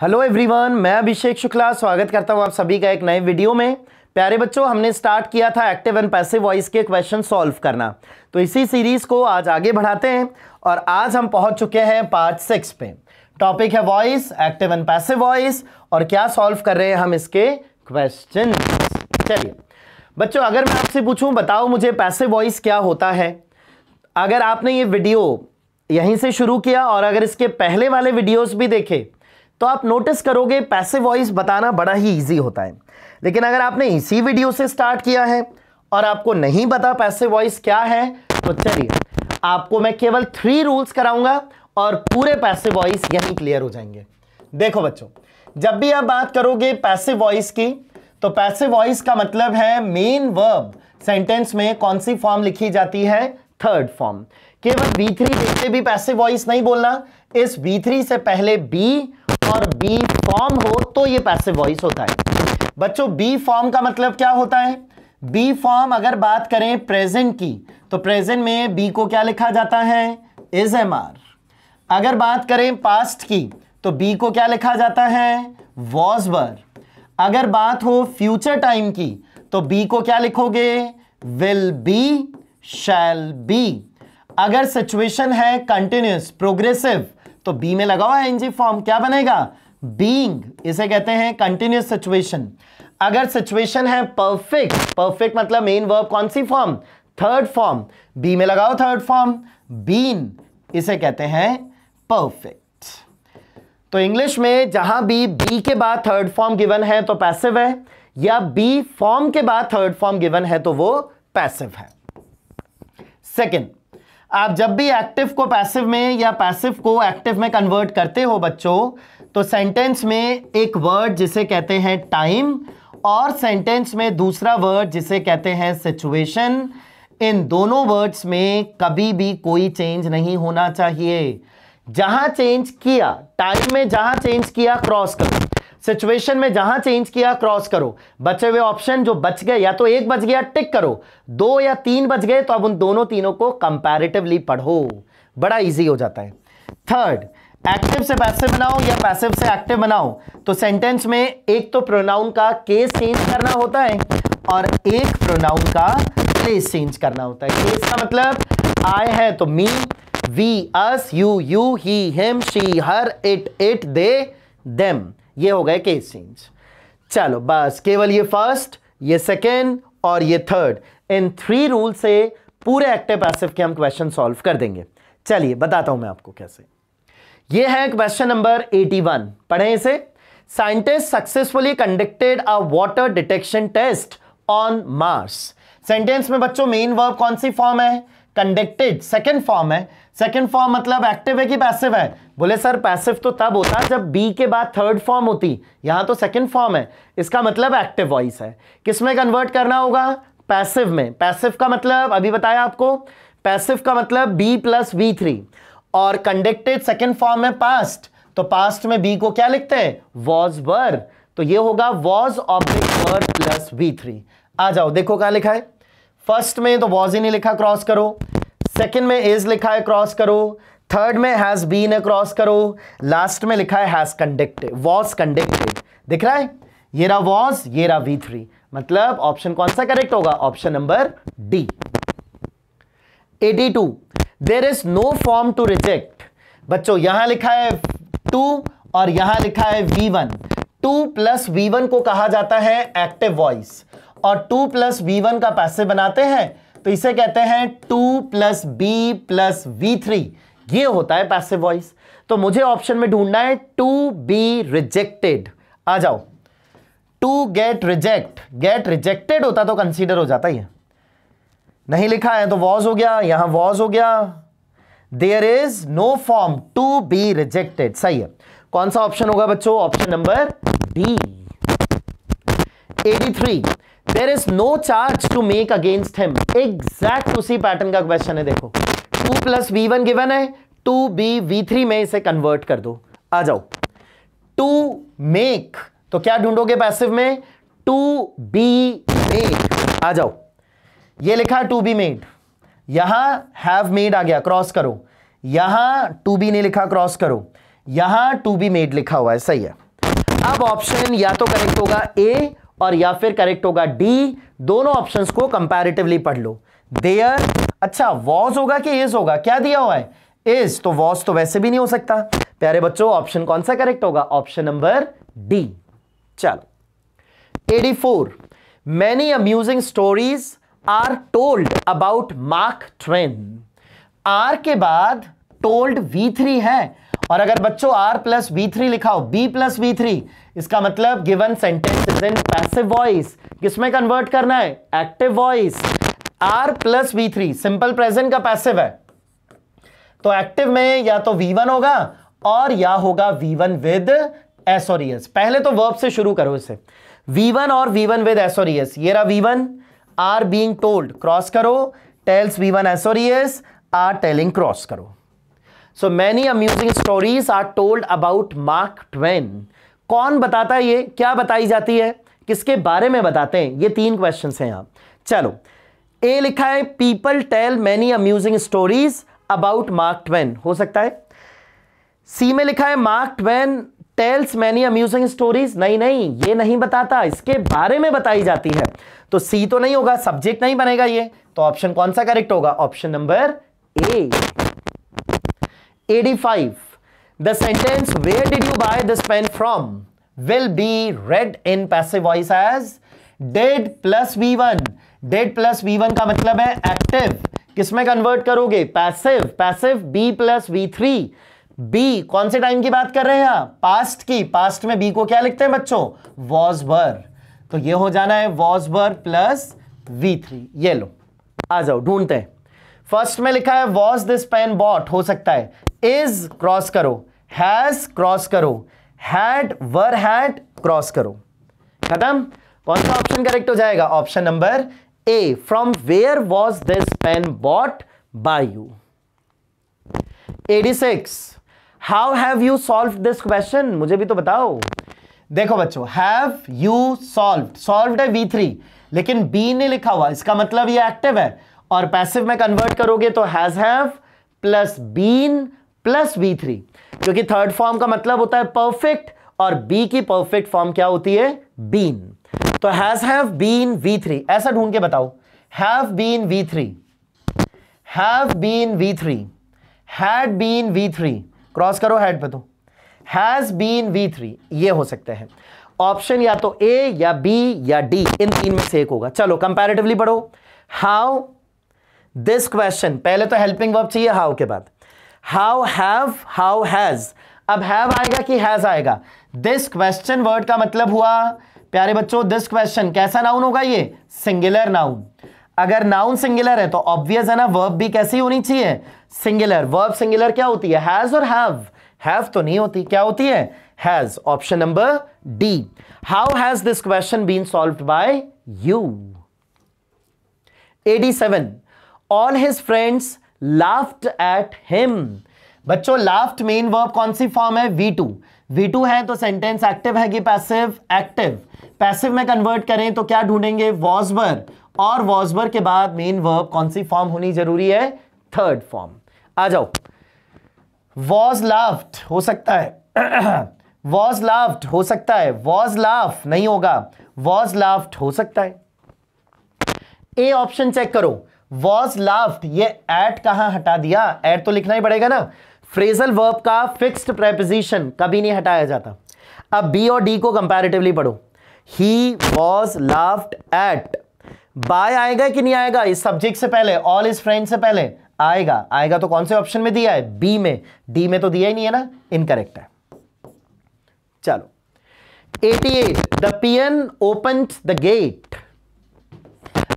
Hello everyone मैं अभिषेक शुक्ला स्वागत करता हूँ आप सभी का एक नए वीडियो में प्यारे बच्चों हमने स्टार्ट किया था एक्टिव एंड पैसिव वॉइस के क्वेश्चन सॉल्व करना तो इसी सीरीज़ को आज आगे बढ़ाते हैं और आज हम पहुँच चुके हैं पार्ट सिक्स पे टॉपिक है voice active and passive voice और क्या सॉल्व कर रहे हैं हम इसके क्वेश्चन चलिए बच्चों अगर मैं आपसे पूछूँ बताओ मुझे पैसिव वॉइस क्या होता है अगर आपने ये वीडियो यहीं से शुरू किया और अगर इसके पहले वाले वीडियोज़ भी देखे तो आप नोटिस करोगे पैसे वॉइस बताना बड़ा ही ईजी होता है लेकिन अगर आपने इसी वीडियो से स्टार्ट किया है और आपको नहीं पता पैसे वॉइस क्या है तो चलिए आपको मैं केवल थ्री रूल्स कराऊंगा और पूरे पैसे वॉइस यहीं क्लियर हो जाएंगे देखो बच्चों जब भी आप बात करोगे पैसे वॉइस की तो पैसे वॉइस का मतलब है मेन वर्ब सेंटेंस में कौन सी फॉर्म लिखी जाती है थर्ड फॉर्म केवल बी थ्री देखते भी पैसे वॉइस नहीं बोलना इस B3 से पहले B और B फॉर्म हो तो ये पैसिव वॉइस होता है बच्चों B फॉर्म का मतलब क्या होता है B फॉर्म अगर बात करें प्रेजेंट की तो प्रेजेंट में B को क्या लिखा जाता है इज एम आर अगर बात करें पास्ट की तो B को क्या लिखा जाता है वॉज वर अगर बात हो फ्यूचर टाइम की तो B को क्या लिखोगे विल बी शैल बी अगर सिचुएशन है कंटिन्यूस प्रोग्रेसिव तो बी में लगा हुआ एनजी फॉर्म क्या बनेगा बींग इसे कहते हैं कंटिन्यूस सिचुएशन अगर सिचुएशन है परफेक्ट परफेक्ट मतलब मेन वर्ब कौन सी फॉर्म थर्ड फॉर्म बी में लगाओ थर्ड फॉर्म बीन इसे कहते हैं परफेक्ट तो इंग्लिश में जहां भी बी के बाद थर्ड फॉर्म गिवन है तो पैसिव है या बी फॉर्म के बाद थर्ड फॉर्म गिवन है तो वो पैसिव है सेकेंड आप जब भी एक्टिव को पैसिव में या पैसिव को एक्टिव में कन्वर्ट करते हो बच्चों तो सेंटेंस में एक वर्ड जिसे कहते हैं टाइम और सेंटेंस में दूसरा वर्ड जिसे कहते हैं सिचुएशन इन दोनों वर्ड्स में कभी भी कोई चेंज नहीं होना चाहिए जहां चेंज किया टाइम में जहां चेंज किया क्रॉस करो सिचुएशन में जहां चेंज किया क्रॉस करो बचे हुए ऑप्शन जो बच गए या तो एक बच गया टिक करो दो या तीन बच गए तो अब उन दोनों तीनों को कंपैरेटिवली पढ़ो बड़ा इजी हो जाता है थर्ड एक्टिव से पैसिव बनाओ या पैसिव से एक्टिव बनाओ तो सेंटेंस में एक तो प्रोनाउन का केस चेंज करना होता है और एक प्रोनाउन का प्लेस चेंज करना होता है केस का मतलब आई है तो me we us you you he him she her it it they them ये हो गए केस सीन्स चलो बस केवल ये फर्स्ट ये सेकेंड और ये थर्ड इन थ्री रूल से पूरे एक्टिव पैसिव के हम क्वेश्चन सॉल्व कर देंगे चलिए बताता हूं मैं आपको कैसे ये है क्वेश्चन नंबर 81 पढ़े इसे scientist successfully conducted a water detection test on Mars sentence में बच्चों मेन वर्ब कौन सी फॉर्म है कंडक्टेड सेकेंड फॉर्म है सेकेंड फॉर्म मतलब एक्टिव है कि पैसिव है बोले सर पैसिव तो तब होता जब बी के बाद थर्ड फॉर्म होती यहां तो सेकेंड फॉर्म है इसका मतलब एक्टिव वॉइस है किसमें कन्वर्ट करना होगा पैसिव में पैसिव का मतलब अभी बताया आपको पैसिव का मतलब बी प्लस वी थ्री और कंडक्टेड सेकेंड फॉर्म है पास्ट तो पास्ट में बी को क्या लिखते हैं वॉज वर तो ये होगा was object were plus V three आ जाओ देखो क्या लिखा है फर्स्ट में तो वॉज ही नहीं लिखा क्रॉस करो सेकंड में इज लिखा है क्रॉस करो थर्ड में हैज बीन है क्रॉस करो लास्ट में लिखा है हैज कंडक्टेड वॉज कंडक्टेड दिख रहा है ये रहा वॉज ये रहा वी थ्री मतलब ऑप्शन कौन सा करेक्ट होगा option number D eighty two there is no form to reject बच्चों यहां लिखा है टू और यहां लिखा है V one to plus V one को कहा जाता है एक्टिव वॉइस और टू प्लस वी वन का पैसे बनाते हैं तो इसे कहते हैं to plus be plus V three ये होता है पैसे वॉइस तो मुझे ऑप्शन में ढूंढना है टू बी रिजेक्टेड आ जाओ to get rejected get rejected होता तो कंसीडर हो जाता है नहीं लिखा है तो वॉज हो गया यहां वॉज हो गया there is no form to be rejected सही है कौन सा ऑप्शन होगा बच्चों option number D eighty three there is no charge to make against him exact उसी पैटर्न का क्वेश्चन है देखो to plus V one given है टू बी वी थ्री में इसे कन्वर्ट कर दो आ जाओ टू मेक तो क्या ढूंढोगे पैसिव में टू बी मेड आ जाओ ये लिखा टू बी मेड यहां हैव मेड आ गया क्रॉस करो यहां टू बी ने लिखा क्रॉस करो यहां टू बी मेड लिखा हुआ है सही है अब ऑप्शन या तो करेक्ट होगा ए और या फिर करेक्ट होगा डी दोनों ऑप्शंस को कंपैरेटिवली पढ़ लो देयर अच्छा वॉज होगा कि इज होगा क्या दिया हुआ है इज तो वॉज तो वैसे भी नहीं हो सकता प्यारे बच्चों ऑप्शन कौन सा करेक्ट होगा ऑप्शन नंबर डी चलो eighty four many amusing stories are told about Mark Twain are के बाद टोल्ड वी थ्री है और अगर बच्चों आर प्लस वी थ्री लिखाओ बी प्लस वी थ्री इसका मतलब given sentence is in passive voice किसमें कन्वर्ट करना है active voice are plus V three simple present का पैसिव है तो एक्टिव में या तो वी वन होगा और या होगा वी वन विद एस और एस e पहले तो वर्ब से शुरू करो इसे वी वन और वी वन विद एस और एस e ये रहा V one are being told cross करो टेल्स वी वन एस और एस आर टेलिंग क्रॉस करो so many amusing stories are told about Mark Twain कौन बताता है ये क्या बताई जाती है किसके बारे में बताते हैं ये तीन क्वेश्चन हैं यहां चलो ए लिखा है people tell many amusing stories about Mark Twain हो सकता है सी में लिखा है Mark Twain tells many amusing stories नहीं नहीं ये नहीं बताता इसके बारे में बताई जाती है तो सी तो नहीं होगा सब्जेक्ट नहीं बनेगा ये तो ऑप्शन कौन सा करेक्ट होगा option number A 85. The sentence, where did you buy this pen from, will be read in passive voice as did plus V1. Did plus V1 का मतलब है एक्टिव किसमें कन्वर्ट करोगे passive passive B plus V three be कौन से time की बात कर रहे हैं आप पास्ट की पास्ट में बी को क्या लिखते हैं बच्चों वॉज वर तो ये हो जाना है was were plus V three ये लो आ जाओ ढूंढते हैं फर्स्ट में लिखा है वॉज दिस पेन बॉट हो सकता है इज क्रॉस करो हैज क्रॉस करो हैड वर हैड क्रॉस करो खत्म कौन सा ऑप्शन करेक्ट हो जाएगा option number A from where was this pen bought by you 86 how have you solve this question मुझे भी तो बताओ देखो बच्चों हैव यू सॉल्व सॉल्व है बी थ्री लेकिन बी ने लिखा हुआ इसका मतलब ये एक्टिव है और पैसिव में कन्वर्ट करोगे तो has have plus been plus B three क्योंकि थर्ड फॉर्म का मतलब होता है परफेक्ट और बी की परफेक्ट फॉर्म क्या होती है बीन तो has have been V three ऐसा ढूंढ के बताओ have been V three have been V three had been V three cross करो हैड पे तो हैज बीन वी थ्री ये हो सकते हैं ऑप्शन या तो ए या बी या डी इन तीन में से एक होगा चलो कंपैरेटिवली पढ़ो हाउ दिस क्वेश्चन पहले तो हेल्पिंग वर्ब चाहिए हाउ के बाद हाउ हैव हाउ हैज अब हैव आएगा कि हैज आएगा दिस क्वेश्चन वर्ड का मतलब हुआ प्यारे बच्चों दिस क्वेश्चन कैसा नाउन होगा ये सिंगुलर नाउन अगर नाउन सिंगुलर है तो ऑब्वियस है ना वर्ब भी कैसी होनी चाहिए सिंगुलर वर्ब सिंगुलर क्या होती है हैज और हैव हैव तो नहीं होती क्या होती है has option number D how has this question been solve by you eighty seven all his friends laughed at him बच्चों लाफ्ट मेन वर्ब कौन सी फॉर्म है वी टू वी टू है तो सेंटेंस एक्टिव है कि पैसिव एक्टिव पैसिव में convert करें तो क्या ढूंढेंगे वॉजबर और वॉजबर के बाद मेन वर्ब कौन सी फॉर्म होनी जरूरी है थर्ड फॉर्म आ जाओ वॉज लाफ्ट हो सकता है वॉज लाफ्ट हो सकता है वॉज लाफ नहीं होगा वॉज लाफ्ट हो सकता है ए ऑप्शन चेक करो वॉज लाफ्ट ये एट कहां हटा दिया एट तो लिखना ही पड़ेगा ना फ्रेजल वर्ब का फिक्स्ड प्रेपोजिशन कभी नहीं हटाया जाता अब बी और डी को कंपैरेटिवली पढ़ो ही वॉज लाफ्ट एट बाय आएगा कि नहीं आएगा इस सब्जेक्ट से पहले ऑल इज फ्रेंड से पहले आएगा आएगा तो कौन से ऑप्शन में दिया है बी में डी में तो दिया ही नहीं है ना इनकरेक्ट है चलो 88 the peon open the gate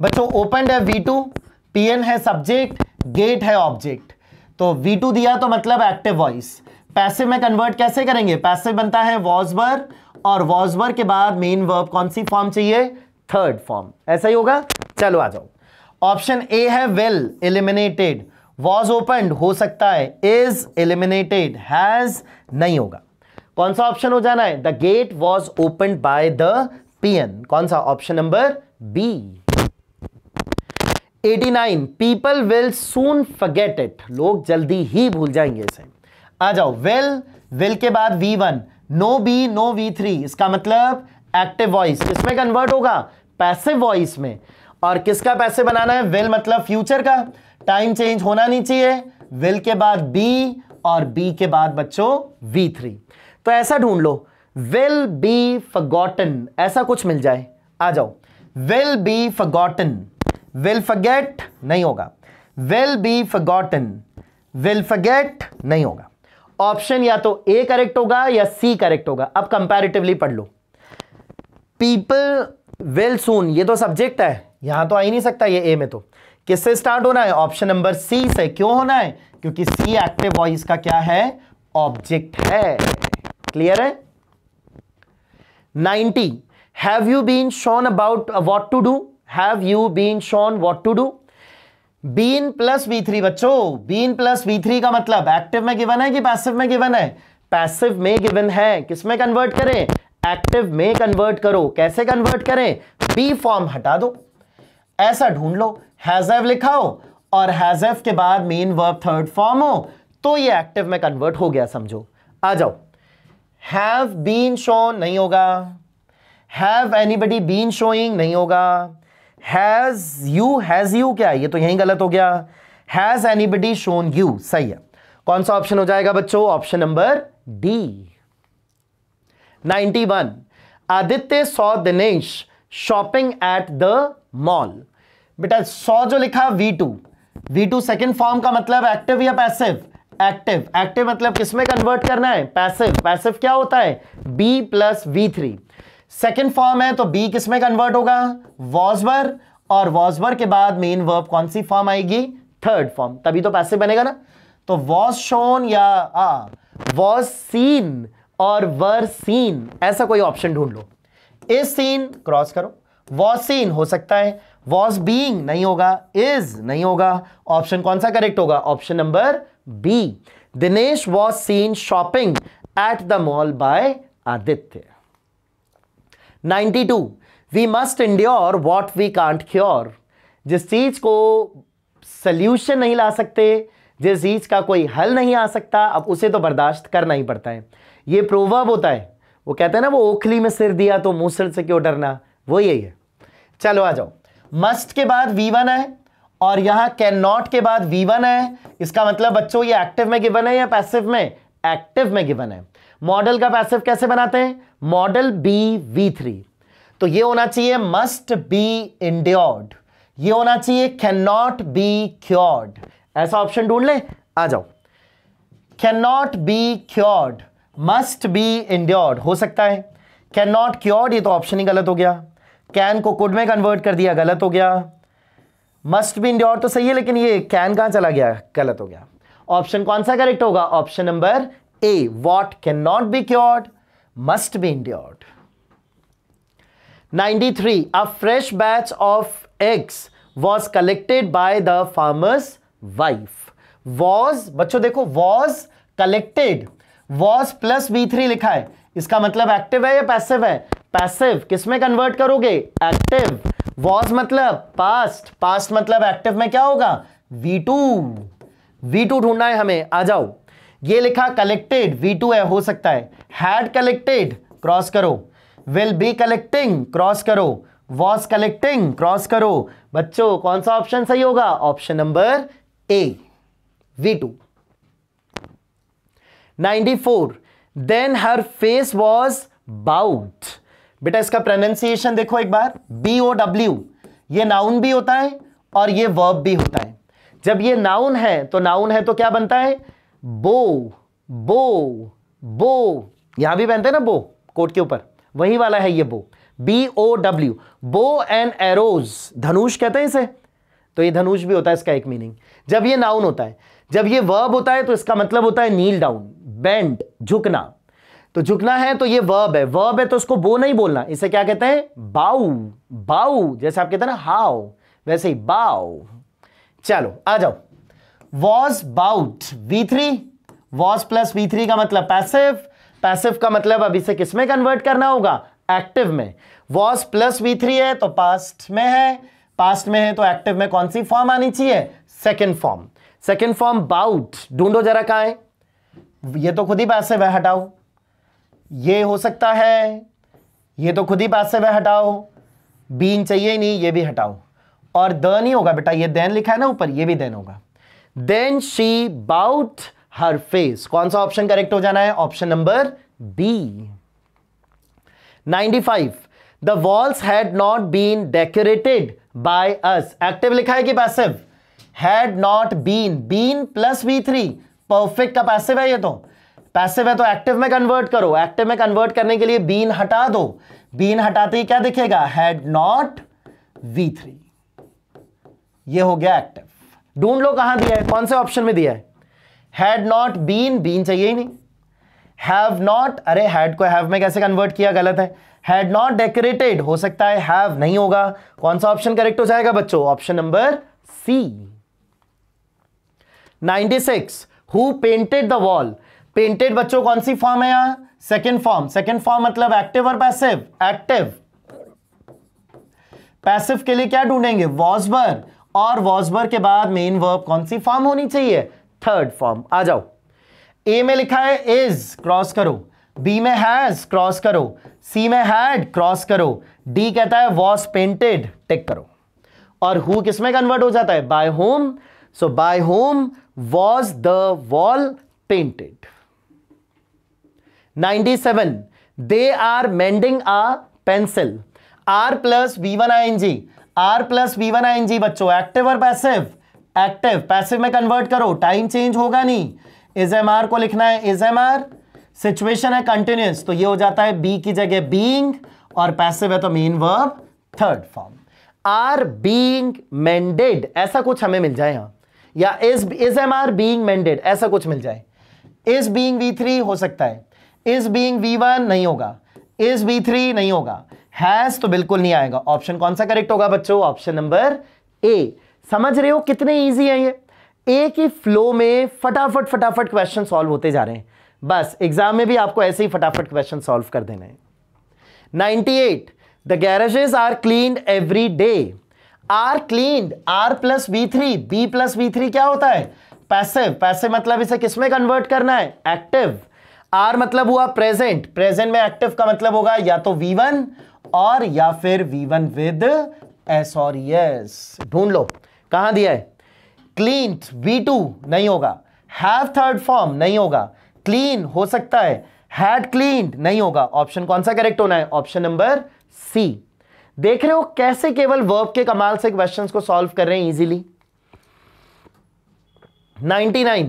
बच्चों ओपन है वी टू पीएन है सब्जेक्ट गेट है ऑब्जेक्ट तो वी टू दिया तो मतलब एक्टिव वॉइस पैसे में कन्वर्ट कैसे करेंगे पैसे बनता है वॉजबर और वॉजबर के बाद मेन वर्ब कौन सी फॉर्म चाहिए थर्ड फॉर्म ऐसा ही होगा चलो आ जाओ ऑप्शन ए है वेल एलिमिनेटेड वॉज ओपन हो सकता है इज एलिमिनेटेड हैज नहीं होगा कौन सा ऑप्शन हो जाना है the gate was open by the peon कौन सा option number B 89 people will soon forget it लोग जल्दी ही भूल जाएंगे इसे आ जाओ विल विल के बाद V one no B no V three इसका मतलब एक्टिव वॉइस किसमें कन्वर्ट होगा पैसिव वॉइस में और किसका पैसे बनाना है विल मतलब फ्यूचर का टाइम चेंज होना नहीं चाहिए विल के बाद बी और बी के बाद बच्चों वी थ्री तो ऐसा ढूंढ लो विल बी फगॉटन ऐसा कुछ मिल जाए आ जाओ will be forgotten will forget नहीं होगा will be forgotten will forget नहीं होगा ऑप्शन या तो ए करेक्ट होगा या सी करेक्ट होगा अब कंपैरेटिवली पढ़ लो पीपल विल सून ये तो सब्जेक्ट है यहां तो आ ही नहीं सकता ये ए में तो किससे स्टार्ट होना है ऑप्शन नंबर सी से क्यों होना है क्योंकि सी एक्टिव वॉइस का क्या है ऑब्जेक्ट है क्लियर है ninety have you been shown about what to do have you been shown what to do been plus V three बच्चो बीन प्लस वी थ्री का मतलब एक्टिव में गिवन है कि पैसिव में गिवन है पैसिव में गिवन है किसमें कन्वर्ट करें एक्टिव में कन्वर्ट करो कैसे कन्वर्ट करें बी फॉर्म हटा दो ऐसा ढूंढ लो हैज हैव लिखाओ और हैज हैव के बाद मेन वर्ब थर्ड फॉर्म हो तो ये एक्टिव में कन्वर्ट हो गया समझो आ जाओ हैव बीन शोन नहीं होगा हैव एनीबडी बीन शोइंग नहीं होगा हैज़ यू हैज़ यू क्या ये तो यही गलत हो गया हैज़ एनीबडी शोन यू सही है कौन सा ऑप्शन हो जाएगा बच्चों option number D 91 Aditya saw Dinesh shopping at the mall बेटा सौ जो लिखा V two V two second form का मतलब एक्टिव या पैसिव एक्टिव एक्टिव मतलब किसमें कन्वर्ट करना है पैसिव पैसिव क्या होता है B plus V three second form है तो बी किसमें कन्वर्ट होगा वॉजवर और वॉजवर के बाद मेन वर्ब कौन सी फॉर्म आएगी थर्ड फॉर्म तभी तो पैसे बनेगा ना तो वॉज शोन या आ वॉज सीन और वर सीन ऐसा कोई ऑप्शन ढूंढ लो इस सीन क्रॉस करो वॉज सीन हो सकता है वॉज बींग नहीं होगा इज नहीं होगा ऑप्शन कौन सा करेक्ट होगा option number B Dinesh was seen shopping at the mall by Aditya two we must endure what we can't cure जिस चीज़ को सल्यूशन नहीं ला सकते जिस चीज़ का कोई हल नहीं आ सकता अब उसे तो बर्दाश्त करना ही पड़ता है ये प्रोवर्ब होता है वो कहते हैं ना वो ओखली में सिर दिया तो मूसर सिर से क्यों डरना वो यही है चलो आ जाओ मस्ट के बाद वी वन है और यहां कैन नॉट के बाद वी वन है इसका मतलब बच्चों ये एक्टिव में गिवन है या पैसिव में एक्टिव में गिवन है मॉडल का पैसिव कैसे बनाते हैं मॉडल बी वी थ्री तो ये होना चाहिए मस्ट बी इंड्योर्ड ये होना चाहिए कैन नॉट बी क्योर्ड ऐसा ऑप्शन ढूंढ लें आ जाओ can not be cured must be endured हो सकता है कैन नॉट क्योर्ड ये तो ऑप्शन ही गलत हो गया कैन को कुड में कन्वर्ट कर दिया गलत हो गया मस्ट बी इंड्योर तो सही है लेकिन ये कैन कहां चला गया गलत हो गया ऑप्शन कौन सा करेक्ट होगा option number A. What cannot be cured must be endured. 93. A fresh batch of eggs was collected by the farmer's wife. Was, बच्चों देखो was collected. Was plus B3 लिखा है इसका मतलब एक्टिव है या पैसिव है पैसिव किसमें कन्वर्ट करोगे एक्टिव वॉज मतलब पास्ट पास्ट मतलब एक्टिव में क्या होगा V2 V2 ढूंढना है हमें आ जाओ ये लिखा कलेक्टेड वी टू है हो सकता है हैड कलेक्टेड क्रॉस करो विल बी कलेक्टिंग क्रॉस करो वॉज कलेक्टिंग क्रॉस करो बच्चों कौन सा ऑप्शन सही होगा option number A V two ninety four then her face was bowed बेटा इसका प्रोनाउंसिएशन देखो एक बार बी ओ डब्ल्यू ये नाउन भी होता है और ये वर्ब भी होता है जब ये नाउन है तो नाउन है तो क्या बनता है बो बो बो यहां भी पहनते ना बो कोट के ऊपर वही वाला है ये bow B O W bow and arrows धनुष कहते हैं इसे तो ये धनुष भी होता है इसका एक मीनिंग जब ये नाउन होता है जब ये वर्ब होता है तो इसका मतलब होता है नील डाउन बेंड झुकना तो झुकना है तो ये वर्ब है वर्ब है तो उसको बो नहीं बोलना इसे क्या कहते हैं बाऊ बाऊ जैसे आप कहते हैं ना हाउ वैसे ही बाऊ चलो आ जाओ was bowed V three was plus V three का मतलब पैसिव पैसिव का मतलब अब इसे किसमें कन्वर्ट करना होगा एक्टिव में वॉज प्लस वी थ्री है तो पास्ट में है पास्ट में है तो एक्टिव में कौन सी फॉर्म आनी चाहिए second form second form bowed ढूंढो जरा कहा है ये तो खुद ही पैसिव है हटाओ ये हो सकता है ये तो खुद ही पैसिव है हटाओ बीन चाहिए नहीं ये भी हटाओ और द नहीं होगा बेटा ये देन लिखा है ना ऊपर ये भी देन होगा then she bowed her face कौन सा ऑप्शन करेक्ट हो जाना है option number B 95 the walls had not been decorated by us active लिखा है कि passive had not been been plus B three perfect का पैसिव है ये तो पैसिव है तो एक्टिव में कन्वर्ट करो एक्टिव में कन्वर्ट करने के लिए बीन हटा दो बीन हटाते ही क्या दिखेगा हैड नॉट वी थ्री ये हो गया एक्टिव ढूंढ लो कहां दिया है कौन से ऑप्शन में दिया है हैड नॉट बीन बीन चाहिए ही नहीं हैव नॉट अरे हैड को हैव में कैसे कन्वर्ट किया गलत है हैड नॉट डेकोरेटेड हो सकता है हैव नहीं होगा कौन सा ऑप्शन करेक्ट हो जाएगा बच्चों option number C 96 who painted the wall painted बच्चों कौन सी फॉर्म है यहां सेकेंड फॉर्म सेकेंड फॉर्म मतलब एक्टिव और पैसिव एक्टिव पैसिव के लिए क्या ढूंढेंगे वॉजबर्ग और वॉजबर के बाद मेन वर्ब कौन सी फॉर्म होनी चाहिए थर्ड फॉर्म आ जाओ ए में लिखा है इज क्रॉस करो बी में हैज क्रॉस करो सी में हैड क्रॉस करो डी कहता है वॉज पेंटेड टिक करो और हु किस में कन्वर्ट हो जाता है by whom so by whom was the wall painted 97 they are mending a pencil are plus V one I N G are plus B one I N G बच्चों active और passive active passive में convert करो time change होगा नहीं is am are को लिखना है is am are situation है कंटिन्यूस तो ये हो जाता है बी की जगह बींग और पैसिव है तो main verb third form are being mended ऐसा कुछ हमें मिल जाए यहां या is is am are being mended ऐसा कुछ मिल जाए इज बींग वी थ्री हो सकता है इज बींग वी वन नहीं होगा इज बी थ्री नहीं होगा हैज तो बिल्कुल नहीं आएगा ऑप्शन कौन सा करेक्ट होगा बच्चों ऑप्शन नंबर ए समझ रहे हो कितने ईजी है ये ए के फ्लो में फटाफट फटाफट क्वेश्चन सॉल्व होते जा रहे हैं बस एग्जाम में भी आपको ऐसे ही फटाफट क्वेश्चन सॉल्व कर देना है 98 the garages are clean every day are clean are plus B three B plus B three क्या होता है पैसिव पैसिव मतलब इसे किसमें कन्वर्ट करना है एक्टिव आर मतलब हुआ प्रेजेंट प्रेजेंट में एक्टिव का मतलब होगा या तो वी वन और या फिर वी वन विद एस और यस ढूंढ लो कहां दिया है क्लीन वी टू नहीं होगा हैव थर्ड फॉर्म नहीं होगा क्लीन हो सकता है हैड क्लीन नहीं होगा ऑप्शन कौन सा करेक्ट होना है ऑप्शन नंबर सी देख रहे हो कैसे केवल वर्ब के कमाल से क्वेश्चंस को सॉल्व कर रहे हैं easily 99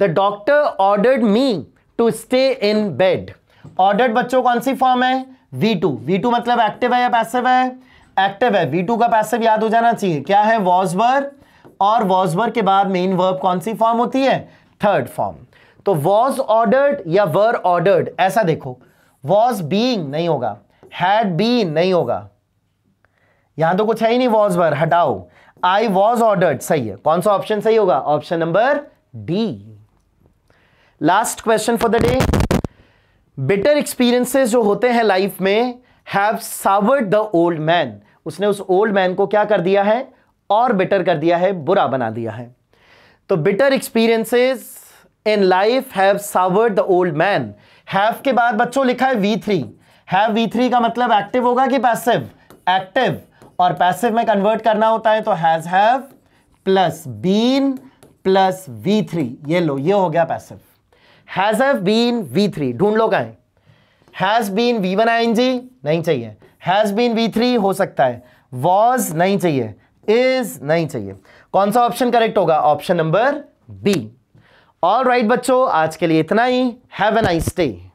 the doctor ordered me to stay in bed ordered बच्चों कौन सी फॉर्म है वी टू वी टू मतलब एक्टिव है या पैसिव है एक्टिव है वी टू का पैसिव याद हो जाना चाहिए क्या है वॉजबर और वॉजबर के बाद मेन वर्ब कौन सी फॉर्म होती है थर्ड फॉर्म तो वॉज ऑर्डर्ड या वर ऑर्डर्ड ऐसा देखो वॉज बींग नहीं होगा हैड बीन नहीं होगा यहां तो कुछ है ही नहीं वॉज वर हटाओ आई वॉज ऑर्डर्ड सही है कौन सा ऑप्शन सही होगा option number D last question for the day better experiences जो होते हैं लाइफ में have soured the old man उसने उस ओल्ड मैन को क्या कर दिया है और बेटर कर दिया है बुरा बना दिया है तो better experiences in life have soured the old man have के बाद बच्चों लिखा है V three have V three का मतलब एक्टिव होगा कि पैसिव एक्टिव और पैसिव में कन्वर्ट करना होता है तो has have plus been plus V three ये लो ये हो गया passive has have been V three ढूंढ लो का has been V one I G नहीं चाहिए हैज बीन वी थ्री हो सकता है वॉज नहीं चाहिए इज नहीं चाहिए कौन सा ऑप्शन करेक्ट होगा option number B all right बच्चों आज के लिए इतना ही हैव ए नाइस डे